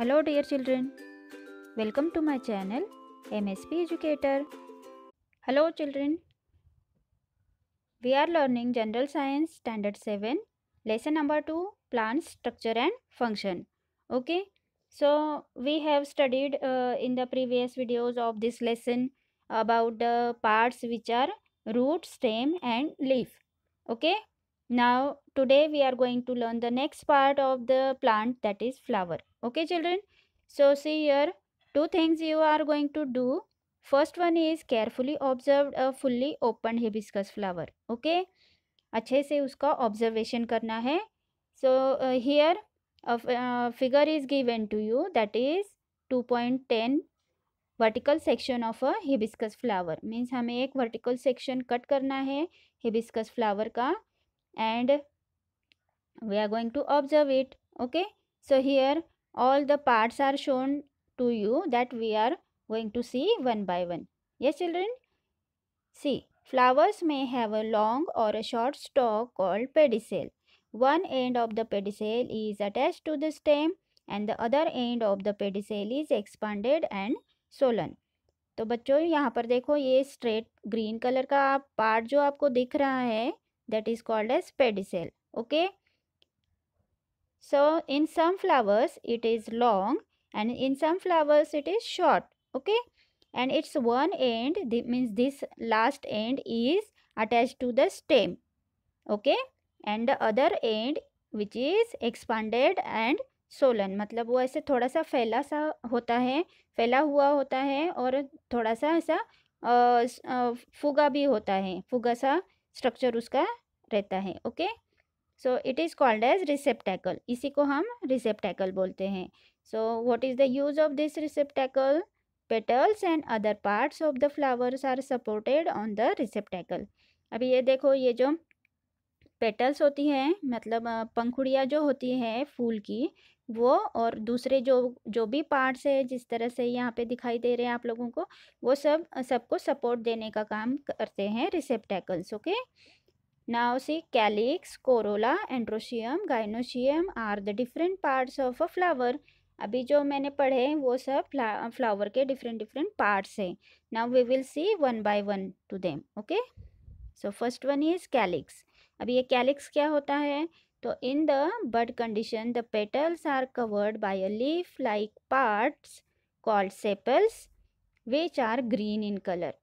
Hello dear children. Welcome to my channel MSP Educator. Hello children. We are learning General Science Standard 7 lesson number 2 plant structure and function. Okay. So we have studied uh, in the previous videos of this lesson about the parts which are root, stem and leaf. Okay. now today we are going to learn the next part of the plant that is flower okay children so see here two things you are going to do first one is carefully observe a fully opened hibiscus flower okay अच्छे से उसका observation करना है so here figure is given to you that is two point ten vertical section of a hibiscus flower means हमें एक vertical section cut करना है hibiscus flower का and we are going to observe it okay so here all the parts are shown to you that we are going to see one by one yes children see flowers may have a long or a short stalk called pedicel one end of the pedicel is attached to the stem and the other end of the pedicel is expanded and swollen तो बच्चों यहाँ पर देखो ये straight green colour का part जो आपको दिख रहा है that is called as pedicel okay so in some flowers it is long and in some flowers it is short okay and its one end the, means this last end is attached to the stem okay and the other end which is expanded and Solan मतलब वो ऐसे थोड़ा सा फैला सा होता है फैला हुआ होता है और थोड़ा सा ऐसा फुगा भी होता है फुगा सा स्ट्रक्चर उसका रहता है okay so it is called as receptacle इसी को हम रिसेप्टैकल बोलते हैं so what is the use of this receptacle petals and other parts of the flowers are supported on the receptacle अभी ये देखो ये जो पेटल्स होती हैं मतलब पंखुड़ियाँ जो होती है फूल की वो और दूसरे जो जो भी पार्ट्स है जिस तरह से यहाँ पे दिखाई दे रहे हैं आप लोगों को वो सब सबको सपोर्ट देने का काम करते हैं receptacles okay now see calyx corolla androecium gynoecium are the different parts of a flower अभी जो मैंने पढ़े हैं वो सब फ्लावर के डिफरेंट डिफरेंट पार्ट्स हैं now we will see one by one to them okay so first one is calyx अभी ये कैलिक्स क्या होता है तो in the bud condition the petals are covered by a leaf like parts called sepals which are green in colour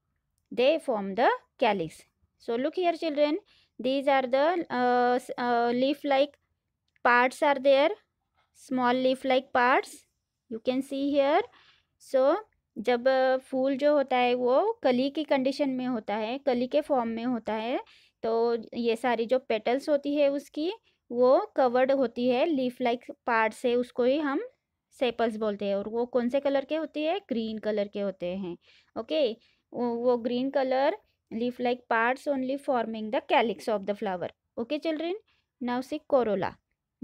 they form the calyx so look here children these are the leaf like parts are there small leaf like parts you can see here so जब uh, फूल जो होता है वो कली की condition में होता है कली के फॉर्म में होता है तो ये सारी जो पेटल्स होती है उसकी वो कवर्ड होती है लीफ लाइक पार्ट से उसको ही हम सेपल्स बोलते हैं और वो कौन से कलर के होते हैं ग्रीन कलर के होते हैं ओके वो green colour leaf like parts only forming the calyx of the flower okay children now see corolla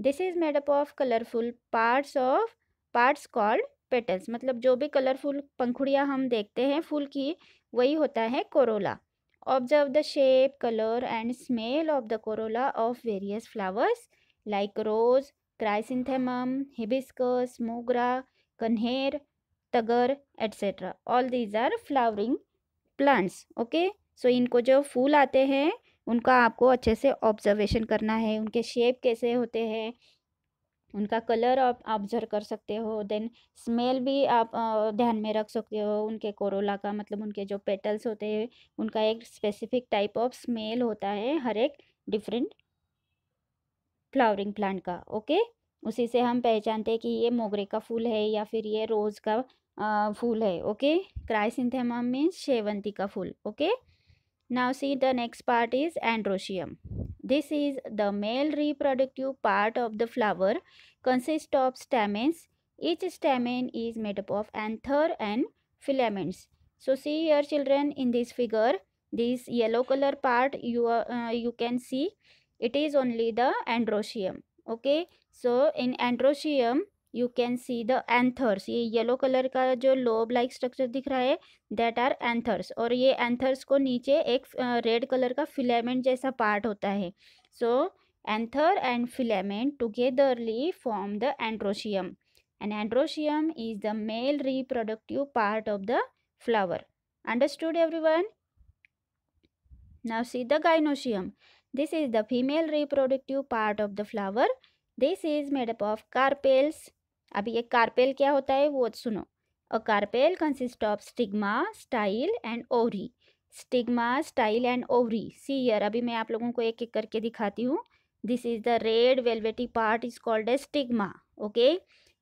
this is made up of colourful parts of parts called petals मतलब जो भी colourful पंखुड़ियाँ हम देखते हैं फूल की वही होता है corolla observe the shape colour and smell of the corolla of various flowers like rose chrysanthemum hibiscus mogra kanher tagar etcetera all these are flowering plants okay so इनको जो फूल आते हैं उनका आपको अच्छे से ऑब्जर्वेशन करना है उनके शेप कैसे होते हैं उनका कलर आप ऑब्जर्व कर सकते हो देन स्मेल भी आप ध्यान में रख सकते हो उनके कोरोला का मतलब उनके जो पेटल्स होते हैं उनका एक स्पेसिफिक टाइप ऑफ स्मेल होता है हर एक डिफरेंट फ्लावरिंग प्लांट का ओके उसी से हम पहचानते हैं कि ये मोगरे का फूल है या फिर ये रोज़ का आ, फूल है ओके क्राइसिंथेम मीन्स शेवंती का फूल okay now see the next part is androecium This is the male reproductive part of the flower consists of stamens. Each stamen is made up of anther and filaments. So see here children in this figure this yellow color part you uh, you can see it is only the androecium okay so in androecium you can see the anthers ये yellow colour का जो lobe like structure दिख रहा है that are anthers और ये anthers को नीचे एक रेड कलर का फिलेमेंट जैसा पार्ट होता है so anther and filament togetherly form the androecium and androecium is the male reproductive part of the understood everyone now see the gynoecium this is the female reproductive part of the flower this is made up of carpels अभी एक carpel क्या होता है वो सुनो a carpel consist of stigma style and ovary stigma style and ovary see here अभी मैं आप लोगों को एक एक करके दिखाती हूँ this is the red velvety part is called a stigma okay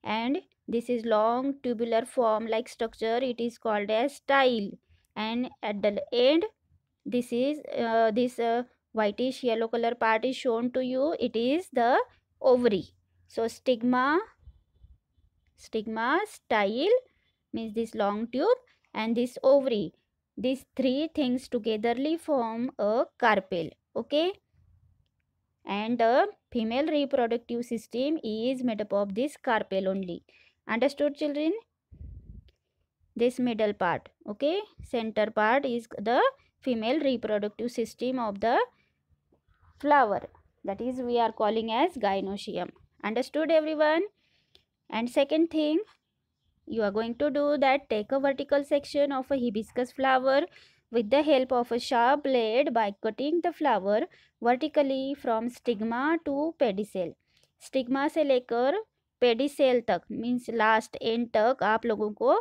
and this is long tubular form like structure it is called a style and at the end this is this whitish yellow colour part is shown to you it is the ovary so stigma stigma, style means this long tube and this ovary. These three things togetherly form a carpel. Okay. And the female reproductive system is made up of this carpel only. Understood children? This middle part. Okay. Center part is the female reproductive system of the flower. That is we are calling as gynoecium. Understood everyone? and second thing you are going to do that take a vertical section of a hibiscus flower with the help of a sharp blade by cutting the flower vertically from stigma to pedicel stigma se lekar pedicel तक means last end तक आप लोगों को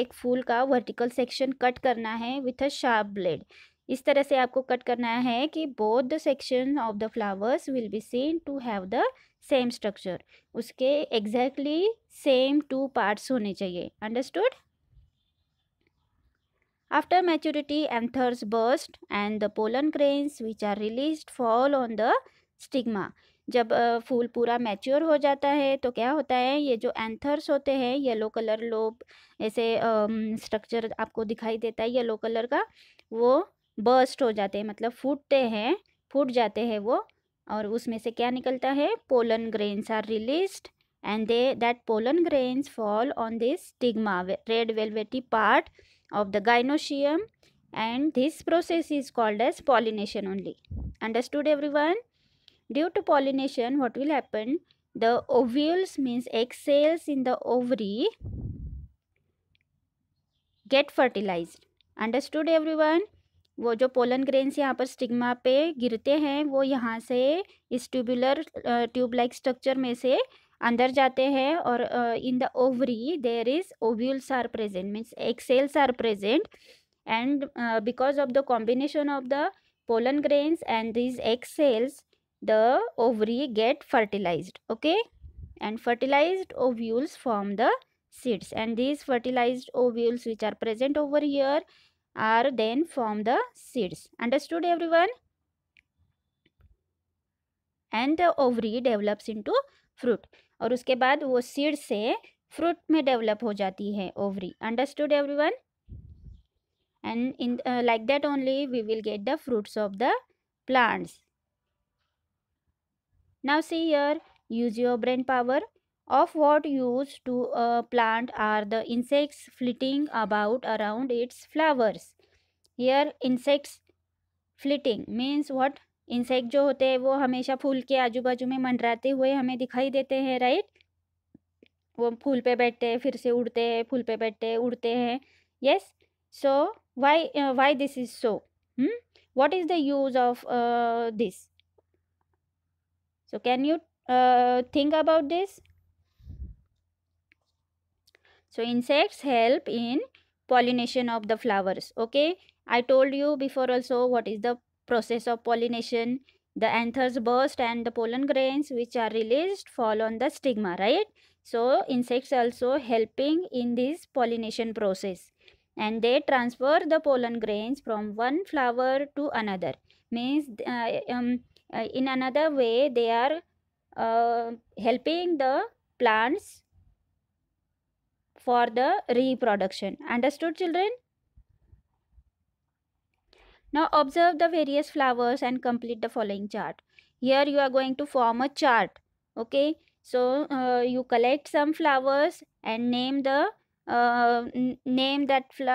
एक फूल का vertical section cut करना है with a sharp blade इस तरह से आपको कट करना है कि both the section of the flowers will be seen to have the same structure उसके एग्जैक्टली सेम टू पार्ट्स होने चाहिए understood after maturity anthers burst and the pollen grains which are released fall on the stigma जब फूल पूरा mature हो जाता है तो क्या होता है ये जो एंथर्स होते हैं येलो कलर लोब ऐसे स्ट्रक्चर uh, आपको दिखाई देता है येलो कलर का वो बर्स्ट हो जाते हैं मतलब फूटते हैं फूट जाते हैं वो और उसमें से क्या निकलता है pollen grains are release and they that pollen grains fall on this stigma red velvety part of the gynoecium and this process is called as pollination only understood everyone due to pollination what will happen the ovules means egg in the ovary get fertilise understood everyone वो जो pollen grains यहाँ पर stigma पे गिरते हैं वो यहाँ से इस ट्यूबुलर ट्यूब लाइक स्ट्रक्चर में से अंदर जाते हैं और in the ovary there is ovules are present means egg cells are present and because of the combination of the pollen grains and these egg cells the ovary get fertilise okay and fertilise ovules form the seeds and these fertilise ovules which are present over here are then form the seeds understood everyone and the ovary develops into fruit और उसके बाद वो seed से fruit में develop हो जाती है ovary understood everyone and in like that only we will get the fruits of the plants now see here use your brain power Of what use to a plant are the insects flitting about around its flowers? Here insects flitting means what insect जो होते हैं वो हमेशा फूल के आजू बाजू में मंडराते हुए हमें दिखाई देते हैं राइट वो फूल पे बैठते हैं फिर से उड़ते हैं फूल पे बैठते हैं उड़ते हैं yes so why why this is so what is the use of this so can you think about this So insects help in pollination of the flowers. Okay. I told you before also what is the process of pollination. The anthers burst and the pollen grains which are released fall on the stigma, right? So insects also helping in this pollination process. And they transfer the pollen grains from one flower to another. Means uh, um, uh, in another way they are uh, helping the plants for the reproduction. Understood children? Now observe the various flowers and complete the following chart. Here you are going to form a chart. Okay. So uh, you collect some flowers and name the uh, name that fl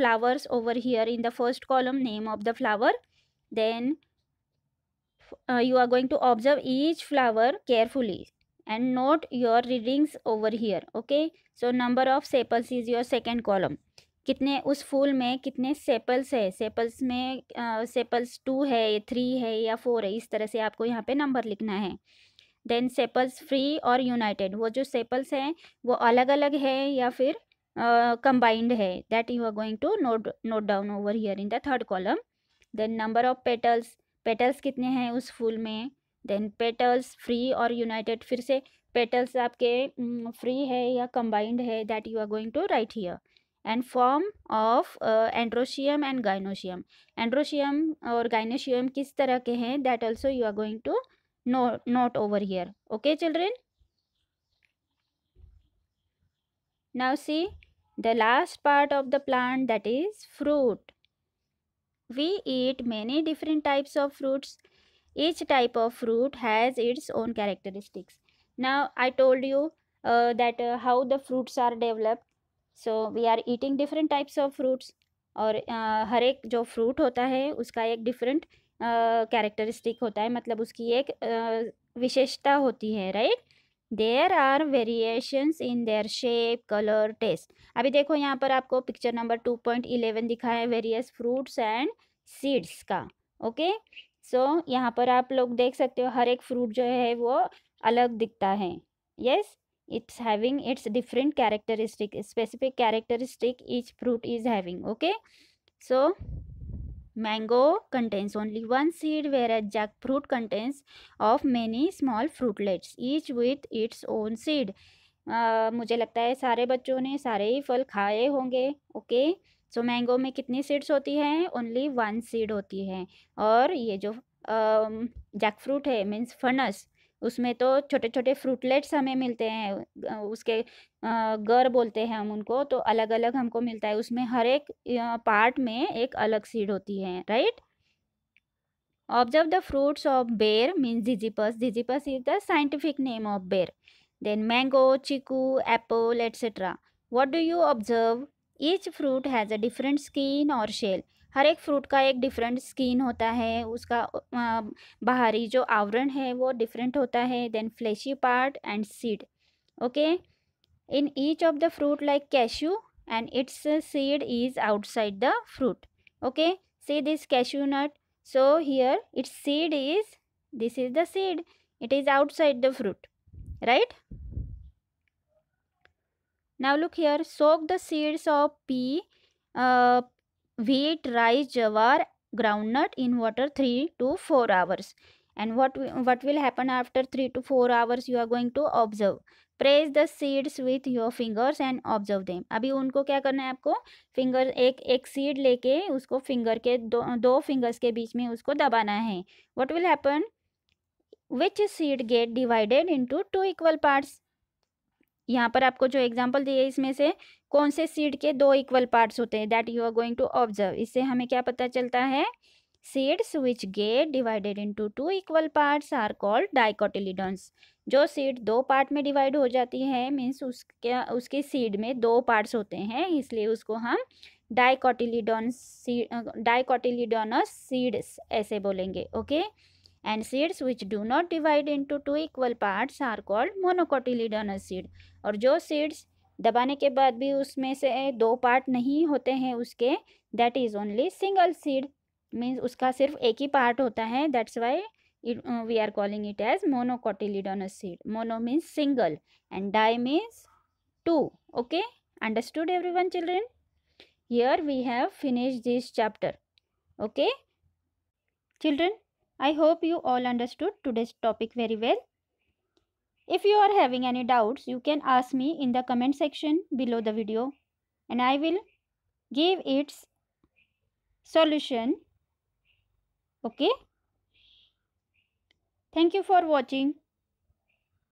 flowers over here in the first column name of the flower. Then uh, you are going to observe each flower carefully. and note your readings over here okay so number of sepals is your second column कितने उस फूल में कितने sepals है sepals में sepals to है three है या फोर है इस तरह से आपको यहाँ पे नंबर लिखना है देन सेपल्स फ्री और यूनाइटेड वो जो सेपल्स हैं वो अलग अलग है या फिर कंबाइंड uh, है that you are going to note note down over here in the third column then number of petals petals कितने हैं उस फूल में देन पेटल्स फ्री और यूनाइटेड फिर से पेटल्स आपके फ्री है या कंबाइंड है that you are going to write here and form of androecium and gynoecium androecium और गाइनोशियम किस तरह के हैं that also you are going to no note over here okay children now see the last part of the plant that is fruit we eat many different types of fruits each type of fruit has its own characteristics now i told you uh, that uh, how the fruits are developed so we are eating different types of fruits और uh, हर एक जो fruit होता है उसका एक different characteristic होता है मतलब उसकी एक uh, विशेषता होती है right there are variations in their shape colour taste अभी देखो यहाँ पर आपको picture number two point eleven दिखा है वेरियस फ्रूट्स एंड सीड्स का ओके सो so, यहाँ पर आप लोग देख सकते हो हर एक फ्रूट जो है वो अलग दिखता है yes it's having its different characteristic specific characteristic each fruit is having okay so contains only one seed whereas jackfruit contains of many small fruitlets each with its own seed मुझे लगता है सारे बच्चों ने सारे ही फल खाए होंगे ओके सो so, मैंगो में कितनी सीड्स होती हैं ओनली वन सीड होती है और ये जो जैक फ्रूट है मीन्स फनस उसमें तो छोटे छोटे फ्रूटलेट्स हमें मिलते हैं उसके गर बोलते हैं हम उनको तो अलग अलग हमको मिलता है उसमें हर एक पार्ट में एक अलग सीड होती है right observe the fruits of ber means ziziphus ziziphus is the scientific name of ber then mango chikoo apple etcetera what do you observe each fruit has a different skin और शेल हर एक फ्रूट का एक डिफरेंट स्किन होता है उसका बाहरी जो आवरण है वो डिफरेंट होता है then fleshy part and seed okay in each of the fruit like cashew and its seed is outside the fruit okay see this cashew nut so here its seed is this is the seed it is outside the fruit right now look here soak the seeds of pea uh, wheat rice jawar groundnut in water 3 to 4 hours and what what will happen after 3 to 4 hours you are going to observe press the seeds with your fingers and observe them अभी उनको क्या करना है आपको finger एक एक seed लेके उसको फिंगर के दो दो फिंगर्स के बीच में उसको दबाना है what will happen which seed get divided into two equal parts यहाँ पर आपको जो एग्जाम्पल दिए इसमें से कौन से सीड के दो इक्वल पार्ट्स होते हैं that you are going to observe इससे हमें क्या पता चलता है seeds which get divided into two equal parts are called dicotyledons जो सीड दो पार्ट में डिवाइड हो जाती है मीन्स उसके उसकी सीड में दो पार्ट्स होते हैं इसलिए उसको हम डाइकोटिलीडॉन सी डाइकोटिलीडोनस सीड्स ऐसे बोलेंगे okay okay? and seeds which do not divide into two equal parts are called monocotyledonous seed और जो seeds दबाने के बाद भी उसमें से दो part नहीं होते हैं उसके that is only single seed means उसका सिर्फ एक ही part होता है that's why it, uh, we are calling it as monocotyledonous seed mono means single and di means two okay understood everyone children here we have finished this chapter okay children I hope you all understood today's topic very well. If you are having any doubts, you can ask me in the comment section below the video and I will give its solution. Okay. Thank you for watching.